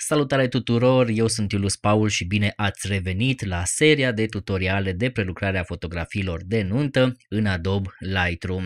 Salutare tuturor, eu sunt Iulus Paul și bine ați revenit la seria de tutoriale de prelucrare a fotografiilor de nuntă în Adobe Lightroom.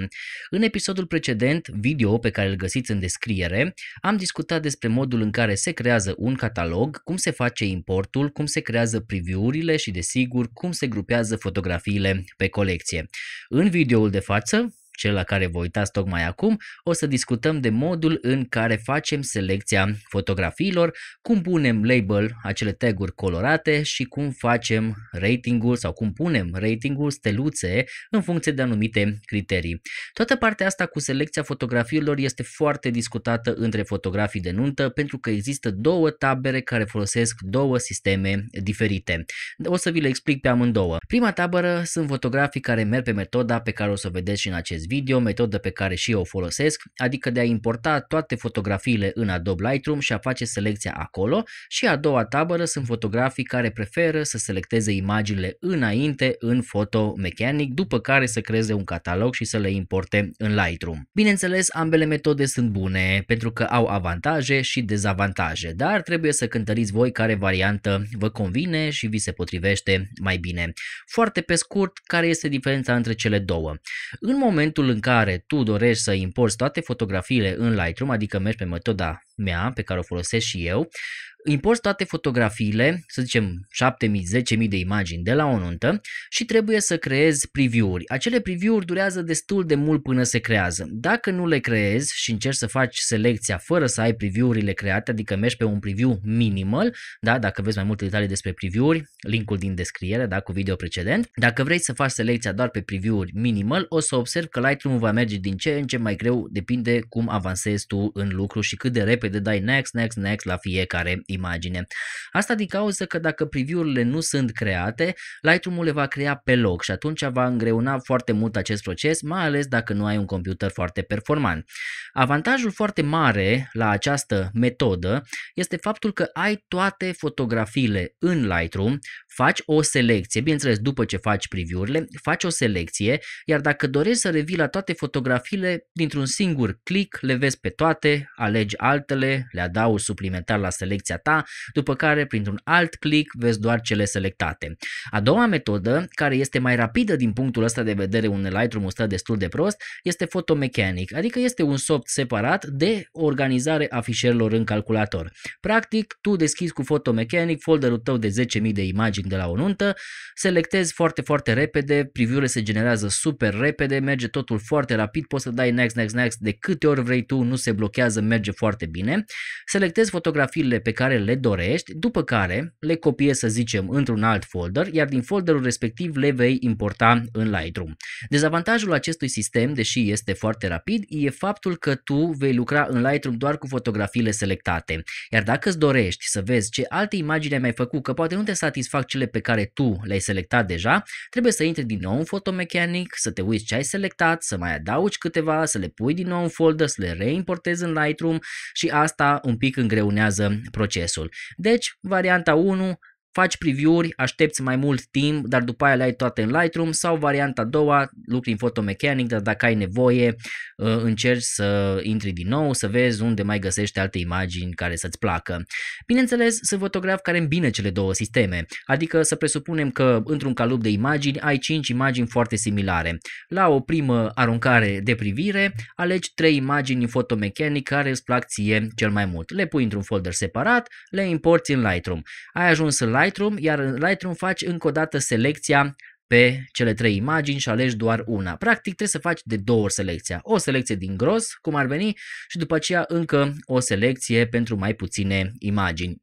În episodul precedent, video pe care îl găsiți în descriere, am discutat despre modul în care se creează un catalog, cum se face importul, cum se creează preview-urile și desigur cum se grupează fotografiile pe colecție. În videoul de față cel la care vă uitați tocmai acum, o să discutăm de modul în care facem selecția fotografiilor, cum punem label, acele taguri colorate și cum facem ratingul sau cum punem ratingul steluțe în funcție de anumite criterii. Toată partea asta cu selecția fotografiilor este foarte discutată între fotografii de nuntă pentru că există două tabere care folosesc două sisteme diferite. O să vi le explic pe amândouă. Prima tabără sunt fotografii care merg pe metoda pe care o să o vedeți și în acest acest video, metodă pe care și eu o folosesc, adică de a importa toate fotografiile în Adobe Lightroom și a face selecția acolo și a doua tabără sunt fotografii care preferă să selecteze imaginile înainte în Photo Mechanic, după care să creeze un catalog și să le importe în Lightroom. Bineînțeles, ambele metode sunt bune pentru că au avantaje și dezavantaje, dar trebuie să cântăriți voi care variantă vă convine și vi se potrivește mai bine. Foarte pe scurt, care este diferența între cele două? În momentul momentul în care tu dorești să importi toate fotografiile în Lightroom, adică mergi pe metoda mea pe care o folosesc și eu, import toate fotografiile, să zicem 7.000, 10.000 de imagini de la o nuntă și trebuie să creez preview-uri. Acele preview-uri durează destul de mult până se creează. Dacă nu le creezi și încerci să faci selecția fără să ai preview-urile create, adică mergi pe un preview minimal, da? dacă vezi mai multe detalii despre preview-uri, linkul din descriere da? cu video precedent, dacă vrei să faci selecția doar pe preview-uri minimal, o să observ că Lightroom va merge din ce în ce mai greu, depinde cum avansezi tu în lucru și cât de repede de dai next, next, next la fiecare imagine. Asta din cauza că dacă preview-urile nu sunt create, Lightroom-ul le va crea pe loc și atunci va îngreuna foarte mult acest proces, mai ales dacă nu ai un computer foarte performant. Avantajul foarte mare la această metodă este faptul că ai toate fotografiile în Lightroom, faci o selecție, bineînțeles, după ce faci preview-urile, faci o selecție, iar dacă dorești să revii la toate fotografiile, dintr-un singur click le vezi pe toate, alegi altele, le adaugi suplimentar la selecția ta, după care, printr-un alt click, vezi doar cele selectate. A doua metodă, care este mai rapidă din punctul ăsta de vedere unde Lightroom-ul stă destul de prost, este photomechanic, adică este un soft separat de organizare a fișierilor în calculator. Practic, tu deschizi cu photomechanic folderul tău de 10.000 de imagini puțin de la o nuntă, selectezi foarte, foarte repede, preview se generează super repede, merge totul foarte rapid, poți să dai next, next, next de câte ori vrei tu, nu se blochează, merge foarte bine. Selectezi fotografiile pe care le dorești, după care le copiezi, să zicem, într-un alt folder, iar din folderul respectiv le vei importa în Lightroom. Dezavantajul acestui sistem, deși este foarte rapid, e faptul că tu vei lucra în Lightroom doar cu fotografiile selectate. Iar dacă îți dorești să vezi ce alte imagini ai mai făcut, că poate nu te satisfac cele pe care tu le-ai selectat deja, trebuie să intri din nou în fotomechanic, să te uiți ce ai selectat, să mai adaugi câteva, să le pui din nou în folder, să le reimportezi în Lightroom și asta un pic îngreunează procesul. Deci, varianta 1, Faci preview-uri, aștepți mai mult timp, dar după aia le ai toate în Lightroom sau varianta a doua, lucri în photomechanic, dar dacă ai nevoie, uh, încerci să intri din nou, să vezi unde mai găsești alte imagini care să-ți placă. Bineînțeles, sunt fotografi care îmbină cele două sisteme, adică să presupunem că într-un calup de imagini ai 5 imagini foarte similare. La o primă aruncare de privire, alegi 3 imagini în photomechanic care îți plac ție cel mai mult. Le pui într-un folder separat, le importi în Lightroom. Ai ajuns în Lightroom Lightroom, iar în Lightroom faci încă o dată selecția pe cele trei imagini și alegi doar una. Practic trebuie să faci de două ori selecția. O selecție din gros, cum ar veni, și după aceea încă o selecție pentru mai puține imagini.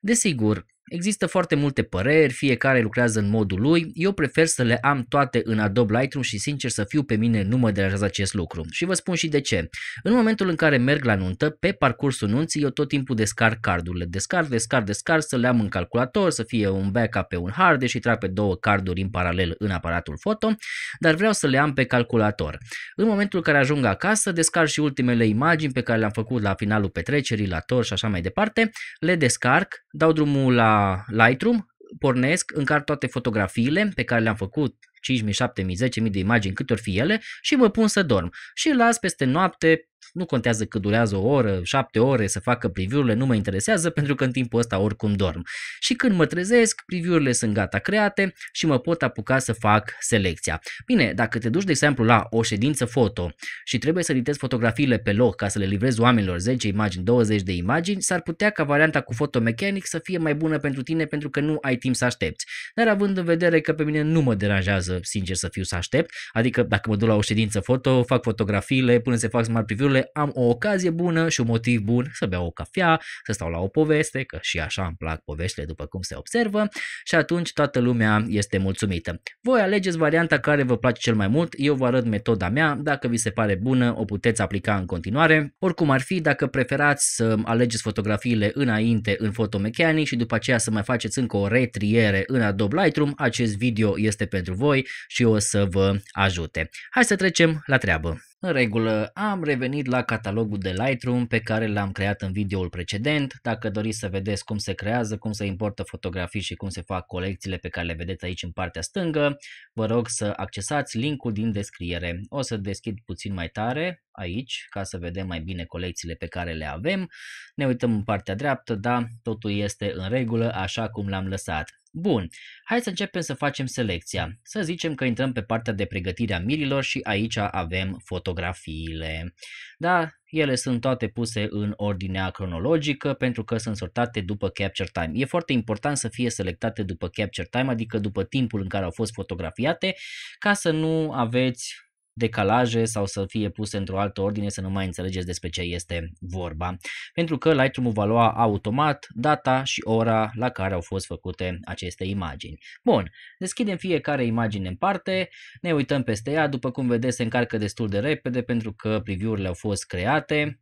Desigur, Există foarte multe păreri, fiecare lucrează în modul lui, eu prefer să le am toate în Adobe Lightroom și sincer să fiu pe mine nu mă deranjează acest lucru. Și vă spun și de ce. În momentul în care merg la nuntă, pe parcursul nunții eu tot timpul descarc cardurile, descarc, descarc, descarc, să le am în calculator, să fie un backup pe un hard, și trag pe două carduri în paralel în aparatul foto, dar vreau să le am pe calculator. În momentul în care ajung acasă, descarc și ultimele imagini pe care le-am făcut la finalul petrecerii, la tor și așa mai departe, le descarc, dau drumul la Lightroom, pornesc, încar toate fotografiile pe care le-am făcut, 5.000, 7.000, 10.000 de imagini, câte ori fi ele, și mă pun să dorm. Și las peste noapte nu contează că durează o oră, șapte ore să facă preview-urile, nu mă interesează pentru că în timpul ăsta oricum dorm. Și când mă trezesc, preview-urile sunt gata create și mă pot apuca să fac selecția. Bine, dacă te duci de exemplu la o ședință foto și trebuie să editezi fotografiile pe loc ca să le livrezi oamenilor 10 imagini, 20 de imagini, s-ar putea ca varianta cu fotomechanic să fie mai bună pentru tine pentru că nu ai timp să aștepți. Dar având în vedere că pe mine nu mă deranjează, sincer să fiu, să aștept, adică dacă mă duc la o ședință foto, fac fotografiile, până se fac smart preview-urile, am o ocazie bună și un motiv bun să beau o cafea, să stau la o poveste, că și așa îmi plac poveștile după cum se observă și atunci toată lumea este mulțumită. Voi alegeți varianta care vă place cel mai mult, eu vă arăt metoda mea, dacă vi se pare bună o puteți aplica în continuare. Oricum ar fi, dacă preferați să alegeți fotografiile înainte în fotomecanic și după aceea să mai faceți încă o retriere în Adobe Lightroom, acest video este pentru voi și o să vă ajute. Hai să trecem la treabă. În regulă, am revenit la catalogul de Lightroom pe care l-am creat în videoul precedent. Dacă doriți să vedeți cum se creează, cum se importă fotografii și cum se fac colecțiile pe care le vedeți aici în partea stângă, vă rog să accesați linkul din descriere. O să deschid puțin mai tare aici ca să vedem mai bine colecțiile pe care le avem. Ne uităm în partea dreaptă, da, totul este în regulă așa cum l-am lăsat. Bun, hai să începem să facem selecția. Să zicem că intrăm pe partea de pregătire a mirilor și aici avem fotografiile. Da, ele sunt toate puse în ordinea cronologică pentru că sunt sortate după capture time. E foarte important să fie selectate după capture time, adică după timpul în care au fost fotografiate, ca să nu aveți decalaje sau să fie puse într-o altă ordine să nu mai înțelegeți despre ce este vorba. Pentru că Lightroom va lua automat data și ora la care au fost făcute aceste imagini. Bun, deschidem fiecare imagine în parte, ne uităm peste ea, după cum vedeți se încarcă destul de repede pentru că preview-urile au fost create,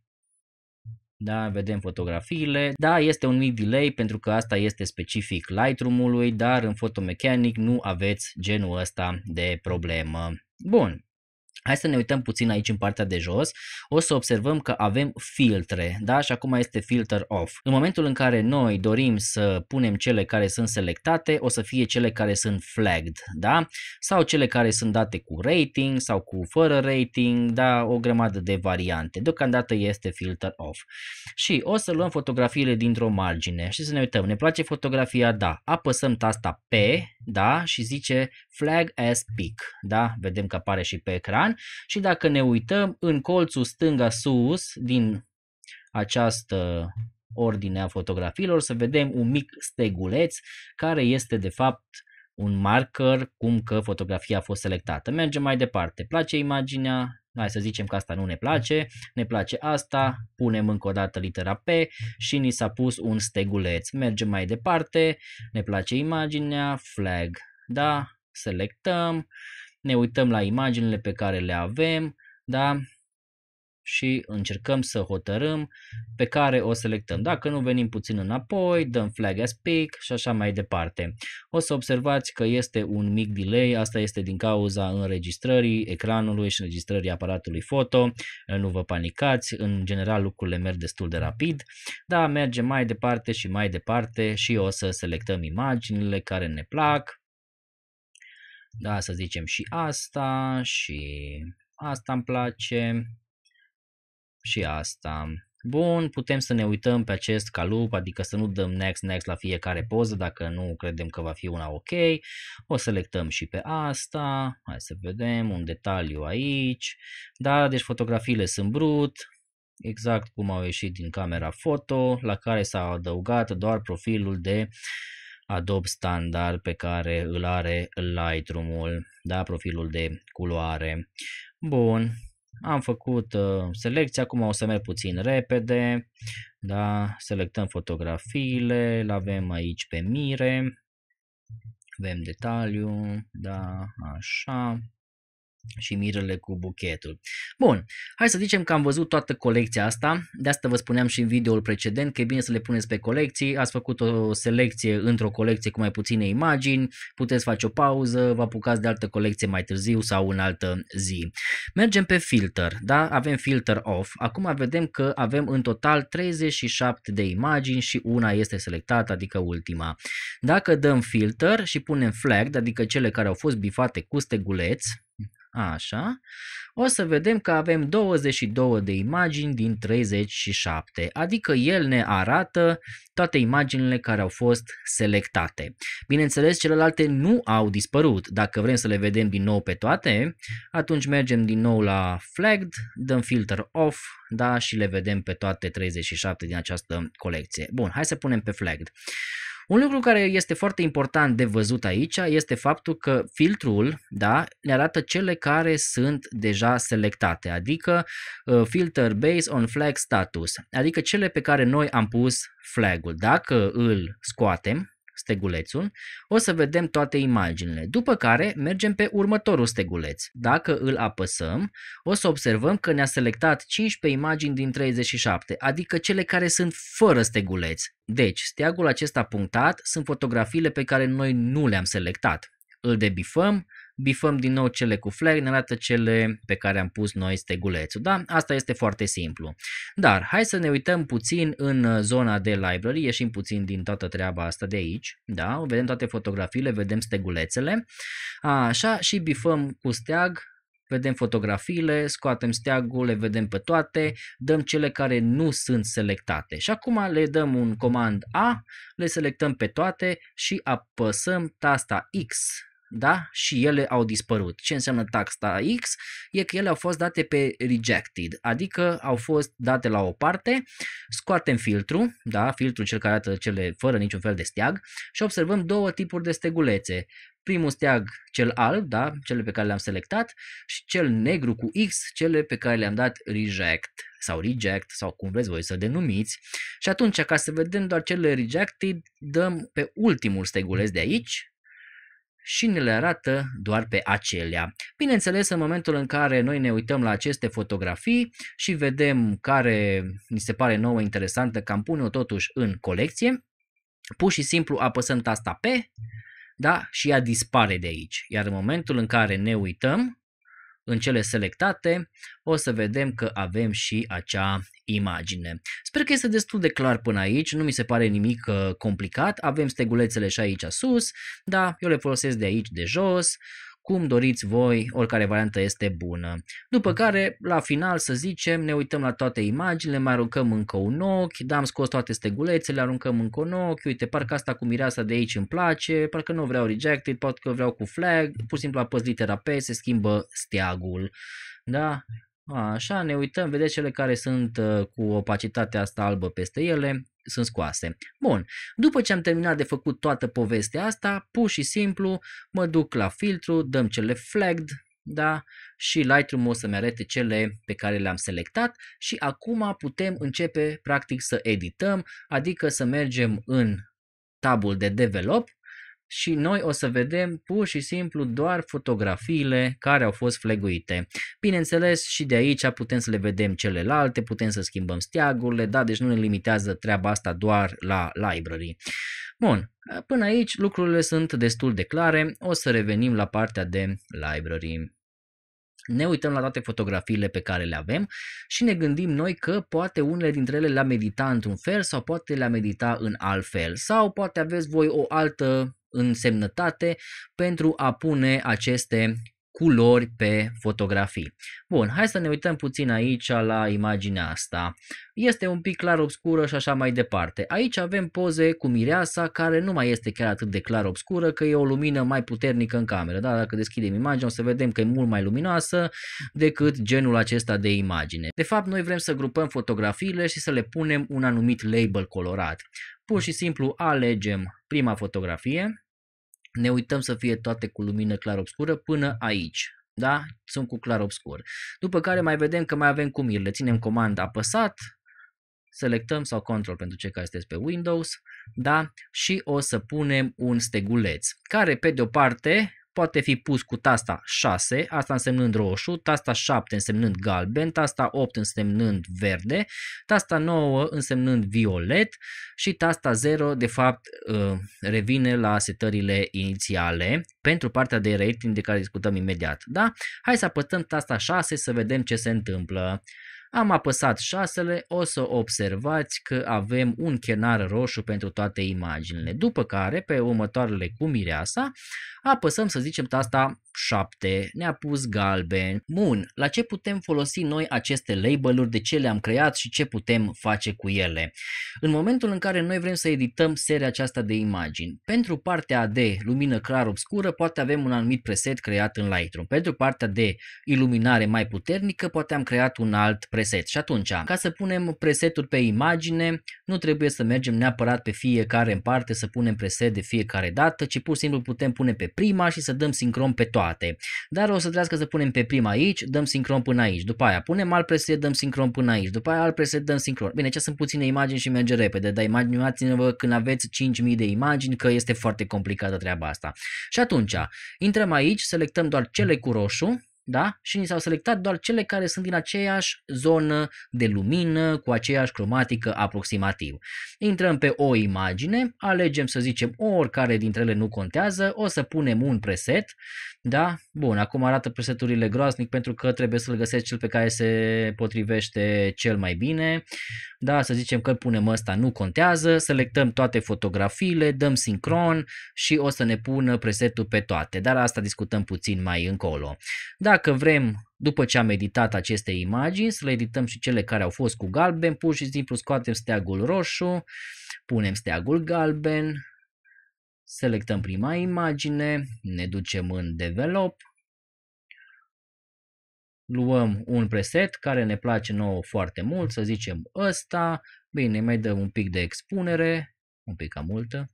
da, vedem fotografiile, da, este un mic delay pentru că asta este specific Lightroom-ului, dar în Photomechanic nu aveți genul ăsta de problemă. Bun, Hai să ne uităm puțin aici în partea de jos, o să observăm că avem filtre, da? Și acum este filter off. În momentul în care noi dorim să punem cele care sunt selectate, o să fie cele care sunt flagged, da? Sau cele care sunt date cu rating sau cu fără rating, da? O grămadă de variante. Deocamdată este filter off. Și o să luăm fotografiile dintr-o margine și să ne uităm. Ne place fotografia? Da. Apăsăm tasta P, da? Și zice flag as pic, da? Vedem că apare și pe ecran și dacă ne uităm în colțul stânga sus din această ordine a fotografiilor să vedem un mic steguleț care este de fapt un marker cum că fotografia a fost selectată. Mergem mai departe. Place imaginea, hai să zicem că asta nu ne place, ne place asta, punem încă o dată litera P și ni s-a pus un steguleț. Mergem mai departe, ne place imaginea, flag, da, selectăm, ne uităm la imaginile pe care le avem, da? și încercăm să hotărâm pe care o selectăm. Dacă nu venim puțin înapoi, dăm flag as pick și așa mai departe. O să observați că este un mic delay, asta este din cauza înregistrării ecranului și înregistrării aparatului foto. Nu vă panicați, în general lucrurile merg destul de rapid, dar mergem mai departe și mai departe și o să selectăm imaginile care ne plac da, să zicem și asta și asta îmi place și asta. Bun, putem să ne uităm pe acest calup, adică să nu dăm next, next la fiecare poză dacă nu credem că va fi una ok. O selectăm și pe asta, hai să vedem, un detaliu aici. Da, deci fotografiile sunt brut, exact cum au ieșit din camera foto, la care s-a adăugat doar profilul de Adobe standard pe care îl are Lightroom-ul, da, profilul de culoare. Bun, am făcut uh, selecția, acum o să merg puțin repede, da, selectăm fotografiile, le avem aici pe mire, avem detaliu, da, așa, și mirele cu buchetul. Bun, hai să zicem că am văzut toată colecția asta, de asta vă spuneam și în videoul precedent că e bine să le puneți pe colecții, ați făcut o selecție într-o colecție cu mai puține imagini, puteți face o pauză, vă apucați de altă colecție mai târziu sau în altă zi. Mergem pe filter, da? Avem filter off, acum vedem că avem în total 37 de imagini și una este selectată, adică ultima. Dacă dăm filter și punem flag, adică cele care au fost bifate cu steguleți, Așa. O să vedem că avem 22 de imagini din 37, adică el ne arată toate imaginile care au fost selectate. Bineînțeles, celelalte nu au dispărut. Dacă vrem să le vedem din nou pe toate, atunci mergem din nou la Flagged, dăm filter off, da, și le vedem pe toate 37 din această colecție. Bun, hai să punem pe Flagged. Un lucru care este foarte important de văzut aici este faptul că filtrul da, ne arată cele care sunt deja selectate, adică uh, filter based on flag status, adică cele pe care noi am pus flagul. Dacă îl scoatem, stegulețul, o să vedem toate imaginile, după care mergem pe următorul steguleț. Dacă îl apăsăm, o să observăm că ne-a selectat 15 imagini din 37, adică cele care sunt fără steguleț. Deci, steagul acesta punctat sunt fotografiile pe care noi nu le-am selectat. Îl debifăm, bifăm din nou cele cu flag, ne arată cele pe care am pus noi stegulețul. Da? Asta este foarte simplu. Dar hai să ne uităm puțin în uh, zona de library, ieșim puțin din toată treaba asta de aici. Da? Vedem toate fotografiile, vedem stegulețele. Așa și bifăm cu steag vedem fotografiile, scoatem steagul, le vedem pe toate, dăm cele care nu sunt selectate. Și acum le dăm un comand A, le selectăm pe toate și apăsăm tasta X da? și ele au dispărut. Ce înseamnă taxa X? E că ele au fost date pe rejected, adică au fost date la o parte, scoatem filtru, da? filtrul cel care arată cele fără niciun fel de steag și observăm două tipuri de stegulețe. Primul steag, cel alb, da? cele pe care le-am selectat și cel negru cu X, cele pe care le-am dat reject sau reject sau cum vreți voi să denumiți. Și atunci, ca să vedem doar cele rejected, dăm pe ultimul steguleț de aici, și ne le arată doar pe acelea. Bineînțeles, în momentul în care noi ne uităm la aceste fotografii și vedem care ni se pare nouă interesantă, că am pune-o totuși în colecție, pur și simplu apăsăm tasta P, da, și ea dispare de aici. Iar în momentul în care ne uităm în cele selectate, o să vedem că avem și acea imagine. Sper că este destul de clar până aici, nu mi se pare nimic uh, complicat, avem stegulețele și aici sus, da, eu le folosesc de aici de jos, cum doriți voi, oricare variantă este bună. După care, la final, să zicem, ne uităm la toate imaginile, mai aruncăm încă un ochi, da, am scos toate stegulețele, aruncăm încă un ochi, uite, parcă asta cu mireasa de aici îmi place, parcă nu vreau rejected, poate că vreau cu flag, pur și simplu apăs litera P, se schimbă steagul. Da? așa, ne uităm, vedeți cele care sunt uh, cu opacitatea asta albă peste ele, sunt scoase. Bun, după ce am terminat de făcut toată povestea asta, pur și simplu mă duc la filtru, dăm cele flagged, da? Și Lightroom o să-mi arate cele pe care le-am selectat și acum putem începe practic să edităm, adică să mergem în tabul de develop și noi o să vedem pur și simplu doar fotografiile care au fost fleguite. Bineînțeles și de aici putem să le vedem celelalte, putem să schimbăm steagurile, da, deci nu ne limitează treaba asta doar la library. Bun, până aici lucrurile sunt destul de clare, o să revenim la partea de library. Ne uităm la toate fotografiile pe care le avem și ne gândim noi că poate unele dintre ele le-a medita într-un fel sau poate le-a medita în alt fel sau poate aveți voi o altă însemnătate pentru a pune aceste culori pe fotografii. Bun, hai să ne uităm puțin aici la imaginea asta. Este un pic clar-obscură și așa mai departe. Aici avem poze cu mireasa care nu mai este chiar atât de clar-obscură, că e o lumină mai puternică în cameră. Da? Dacă deschidem imaginea o să vedem că e mult mai luminoasă decât genul acesta de imagine. De fapt, noi vrem să grupăm fotografiile și să le punem un anumit label colorat. Pur și simplu alegem prima fotografie, ne uităm să fie toate cu lumină clar-obscură până aici. Da? Sunt cu clar-obscur. După care mai vedem că mai avem cum le ținem comanda apăsat, selectăm sau control pentru cei care sunteți pe Windows, da? Și o să punem un steguleț, care pe de o parte poate fi pus cu tasta 6, asta însemnând roșu, tasta 7 însemnând galben, tasta 8 însemnând verde, tasta 9 însemnând violet și tasta 0 de fapt ă, revine la setările inițiale pentru partea de rating de care discutăm imediat. Da? Hai să apătăm tasta 6 să vedem ce se întâmplă. Am apăsat șasele, o să observați că avem un chenar roșu pentru toate imaginile, după care pe următoarele cu mireasa apăsăm să zicem tasta 7, ne-a pus galben. Bun, la ce putem folosi noi aceste label-uri, de ce le-am creat și ce putem face cu ele? În momentul în care noi vrem să edităm seria aceasta de imagini, pentru partea de lumină clar-obscură poate avem un anumit preset creat în Lightroom. Pentru partea de iluminare mai puternică poate am creat un alt preset. Și atunci, ca să punem preseturi pe imagine, nu trebuie să mergem neapărat pe fiecare în parte să punem preset de fiecare dată, ci pur și simplu putem pune pe prima și să dăm sincron pe toate toate. Dar o să trească să punem pe prima aici, dăm sincron până aici, după aia punem alt preset, dăm sincron până aici, după aia alt preset, dăm sincron. Bine, ce sunt puține imagini și merge repede, dar imaginați-vă când aveți 5000 de imagini că este foarte complicată treaba asta. Și atunci, intrăm aici, selectăm doar cele cu roșu, da? Și ni s-au selectat doar cele care sunt din aceeași zonă de lumină, cu aceeași cromatică aproximativ. Intrăm pe o imagine, alegem să zicem oricare dintre ele nu contează, o să punem un preset, da? Bun, acum arată preseturile groaznic pentru că trebuie să-l găsesc cel pe care se potrivește cel mai bine, da? Să zicem că punem ăsta nu contează, selectăm toate fotografiile, dăm sincron și o să ne pună presetul pe toate, dar asta discutăm puțin mai încolo. Da, dacă vrem, după ce am editat aceste imagini, să le edităm și cele care au fost cu galben, pur și simplu scoatem steagul roșu, punem steagul galben, selectăm prima imagine, ne ducem în Develop, luăm un preset care ne place nouă foarte mult, să zicem ăsta, bine, mai dăm un pic de expunere, un pic ca multă,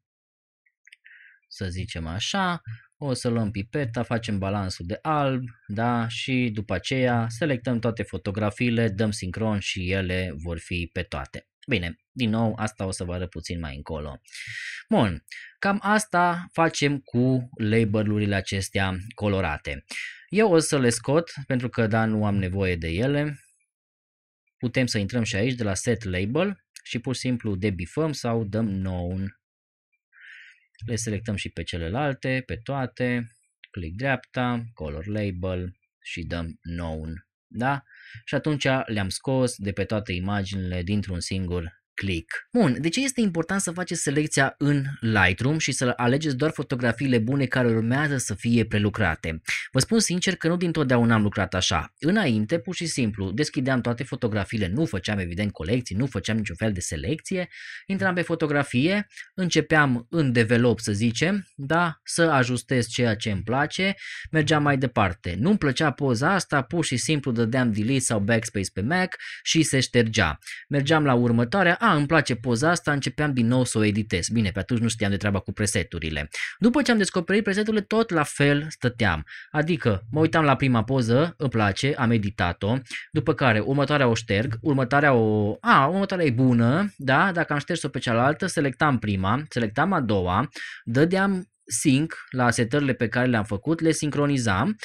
să zicem așa, o să luăm pipeta, facem balansul de alb, da, și după aceea selectăm toate fotografiile, dăm sincron și ele vor fi pe toate. Bine, din nou, asta o să vă arăt puțin mai încolo. Bun, cam asta facem cu labelurile acestea colorate. Eu o să le scot pentru că, da, nu am nevoie de ele. Putem să intrăm și aici de la set label și pur și simplu debifăm sau dăm known le selectăm și pe celelalte, pe toate, click dreapta, color label și dăm known. Da? Și atunci le-am scos de pe toate imaginile dintr-un singur click. Bun, de ce este important să faceți selecția în Lightroom și să alegeți doar fotografiile bune care urmează să fie prelucrate? Vă spun sincer că nu dintotdeauna am lucrat așa. Înainte, pur și simplu, deschideam toate fotografiile, nu făceam evident colecții, nu făceam niciun fel de selecție, intram pe fotografie, începeam în develop să zicem, da, să ajustez ceea ce îmi place, mergeam mai departe. Nu-mi plăcea poza asta, pur și simplu dădeam delete sau backspace pe Mac și se ștergea. Mergeam la următoarea, a, îmi place poza asta, începeam din nou să o editez. Bine, pe atunci nu știam de treaba cu preseturile. După ce am descoperit preseturile, tot la fel stăteam. Adică mă uitam la prima poză, îmi place, am editat-o, după care următoarea o șterg, următoarea o... A, următoarea e bună, da? Dacă am șters-o pe cealaltă, selectam prima, selectam a doua, dădeam sync la setările pe care le-am făcut, le sincronizam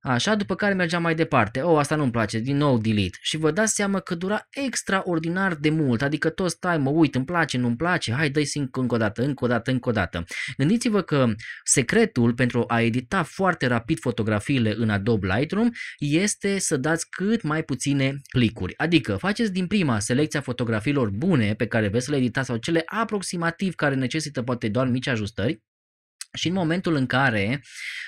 Așa, după care mergeam mai departe. Oh, asta nu-mi place, din nou delete. Și vă dați seama că dura extraordinar de mult, adică tot stai, mă uit, îmi place, nu-mi place, hai dă-i încă o dată, încă o dată, încă o dată. Gândiți-vă că secretul pentru a edita foarte rapid fotografiile în Adobe Lightroom este să dați cât mai puține clicuri. Adică faceți din prima selecția fotografiilor bune pe care vreți să le editați sau cele aproximativ care necesită poate doar mici ajustări, și în momentul în care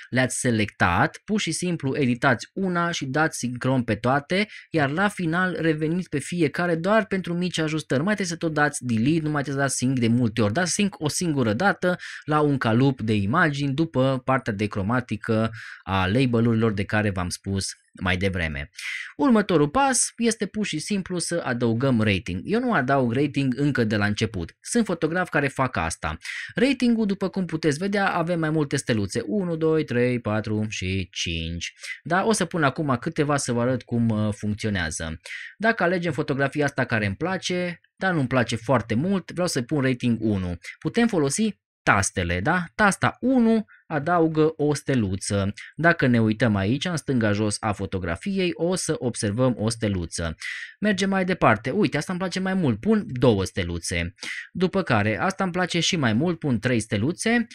le-ați selectat, pur și simplu editați una și dați sincron pe toate, iar la final reveniți pe fiecare doar pentru mici ajustări. Nu mai trebuie să tot dați delete, nu mai trebuie să dați sync de multe ori, dați sync o singură dată la un calup de imagini după partea de cromatică a label-urilor de care v-am spus mai devreme. Următorul pas este pur și simplu să adăugăm rating. Eu nu adaug rating încă de la început. Sunt fotograf care fac asta. Ratingul, după cum puteți vedea, avem mai multe steluțe. 1, 2, 3, 4 și 5. Da? O să pun acum câteva să vă arăt cum uh, funcționează. Dacă alegem fotografia asta care îmi place, dar nu-mi place foarte mult, vreau să pun rating 1. Putem folosi tastele, da? Tasta 1 adaugă o steluță. Dacă ne uităm aici, în stânga jos a fotografiei, o să observăm o steluță. Mergem mai departe. Uite, asta îmi place mai mult. Pun două steluțe. După care, asta îmi place și mai mult, pun trei steluțe.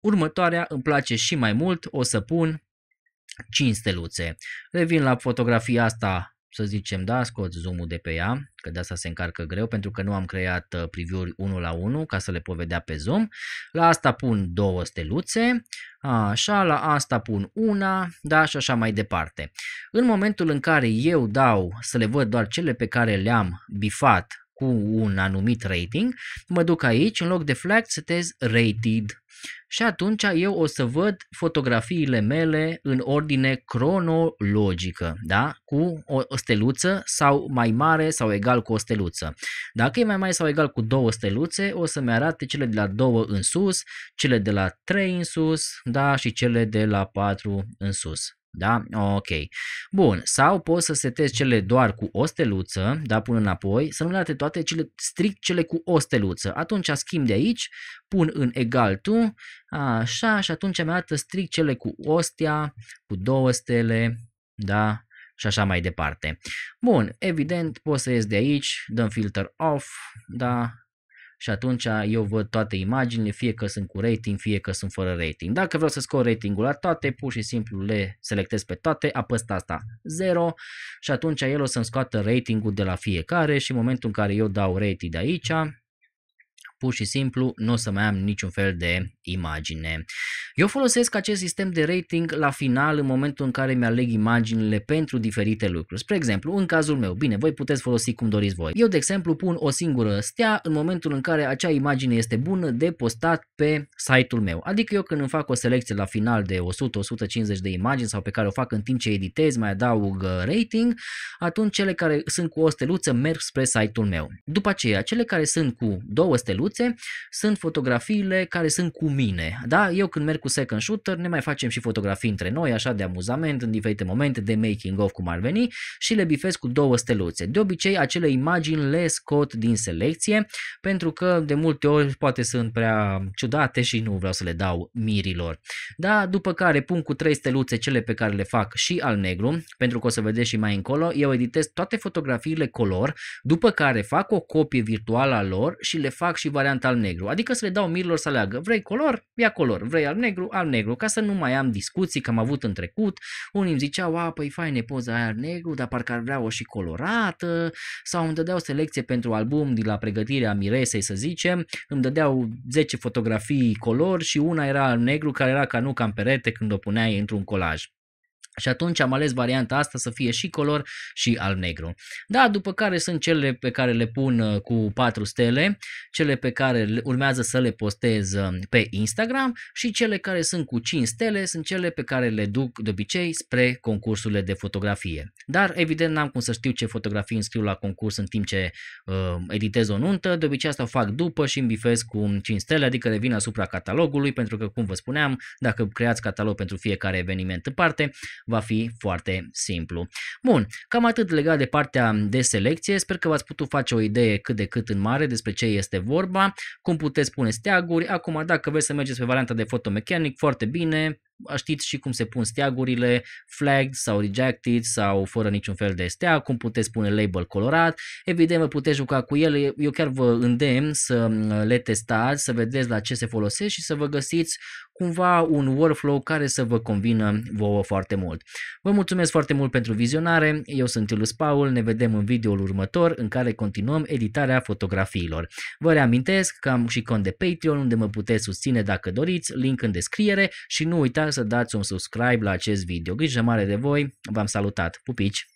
Următoarea îmi place și mai mult, o să pun 5 steluțe. Revin la fotografia asta să zicem, da, scoți zoom-ul de pe ea, că de asta se încarcă greu, pentru că nu am creat uh, preview-uri 1 la 1 ca să le vedea pe zoom. La asta pun două steluțe, așa, la asta pun una, da, și așa mai departe. În momentul în care eu dau să le văd doar cele pe care le-am bifat cu un anumit rating, mă duc aici, în loc de flag, setez rated. Și atunci eu o să văd fotografiile mele în ordine cronologică, da? cu o steluță sau mai mare sau egal cu o steluță. Dacă e mai mare sau egal cu două steluțe, o să-mi arate cele de la două în sus, cele de la trei în sus da? și cele de la patru în sus. Da? Ok. Bun. Sau poți să setezi cele doar cu o steluță, da, pun înapoi, să nu le arate toate cele, strict cele cu o steluță. Atunci schimb de aici, pun în egal tu, așa, și atunci mi arată strict cele cu ostea, cu două stele, da, și așa mai departe. Bun, evident, poți să ies de aici, dăm filter off, da, și atunci eu văd toate imaginile, fie că sunt cu rating, fie că sunt fără rating. Dacă vreau să scot ratingul la toate, pur și simplu le selectez pe toate, apăs asta 0 și atunci el o să-mi scoată ratingul de la fiecare și în momentul în care eu dau rating de aici, pur și simplu nu o să mai am niciun fel de imagine. Eu folosesc acest sistem de rating la final în momentul în care mi-aleg imaginile pentru diferite lucruri. Spre exemplu, în cazul meu, bine, voi puteți folosi cum doriți voi. Eu, de exemplu, pun o singură stea în momentul în care acea imagine este bună de postat pe site-ul meu. Adică eu când îmi fac o selecție la final de 100-150 de imagini sau pe care o fac în timp ce editez, mai adaug uh, rating, atunci cele care sunt cu o steluță merg spre site-ul meu. După aceea, cele care sunt cu două steluțe drăguțe, sunt fotografiile care sunt cu mine. Da, eu când merg cu Second Shooter ne mai facem și fotografii între noi, așa de amuzament, în diferite momente de making of cum ar veni și le bifez cu două steluțe. De obicei acele imagini le scot din selecție pentru că de multe ori poate sunt prea ciudate și nu vreau să le dau mirilor. Da, după care pun cu trei steluțe cele pe care le fac și al negru, pentru că o să vedeți și mai încolo, eu editez toate fotografiile color, după care fac o copie virtuală a lor și le fac și variant al negru, adică să le dau mirilor să aleagă. Vrei color? Ia color. Vrei al negru? Al negru, ca să nu mai am discuții, că am avut în trecut. Unii îmi ziceau, a, păi faine poza aia al negru, dar parcă ar vrea o și colorată, sau îmi dădeau selecție pentru album de la pregătirea miresei, să zicem, îmi dădeau 10 fotografii color și una era al negru, care era ca nu cam perete când o puneai într-un colaj. Și atunci am ales varianta asta să fie și color și alb-negru. Da, după care sunt cele pe care le pun uh, cu 4 stele, cele pe care urmează să le postez uh, pe Instagram și cele care sunt cu 5 stele sunt cele pe care le duc de obicei spre concursurile de fotografie. Dar evident n-am cum să știu ce fotografii înscriu la concurs în timp ce uh, editez o nuntă, de obicei asta o fac după și îmi bifez cu 5 stele, adică revin asupra catalogului pentru că, cum vă spuneam, dacă creați catalog pentru fiecare eveniment în parte, va fi foarte simplu. Bun, cam atât legat de partea de selecție, sper că v-ați putut face o idee cât de cât în mare despre ce este vorba, cum puteți pune steaguri, acum dacă vreți să mergeți pe varianta de fotomechanic, foarte bine, știți și cum se pun steagurile, flagged sau rejected sau fără niciun fel de steag, cum puteți pune label colorat, evident vă puteți juca cu ele, eu chiar vă îndemn să mm, le testați, să vedeți la ce se folosesc și să vă găsiți cumva un workflow care să vă convină vouă foarte mult. Vă mulțumesc foarte mult pentru vizionare, eu sunt Ilus Paul, ne vedem în videoul următor în care continuăm editarea fotografiilor. Vă reamintesc că am și cont de Patreon unde mă puteți susține dacă doriți, link în descriere și nu uitați să dați un subscribe la acest video. Grijă mare de voi, v-am salutat, pupici!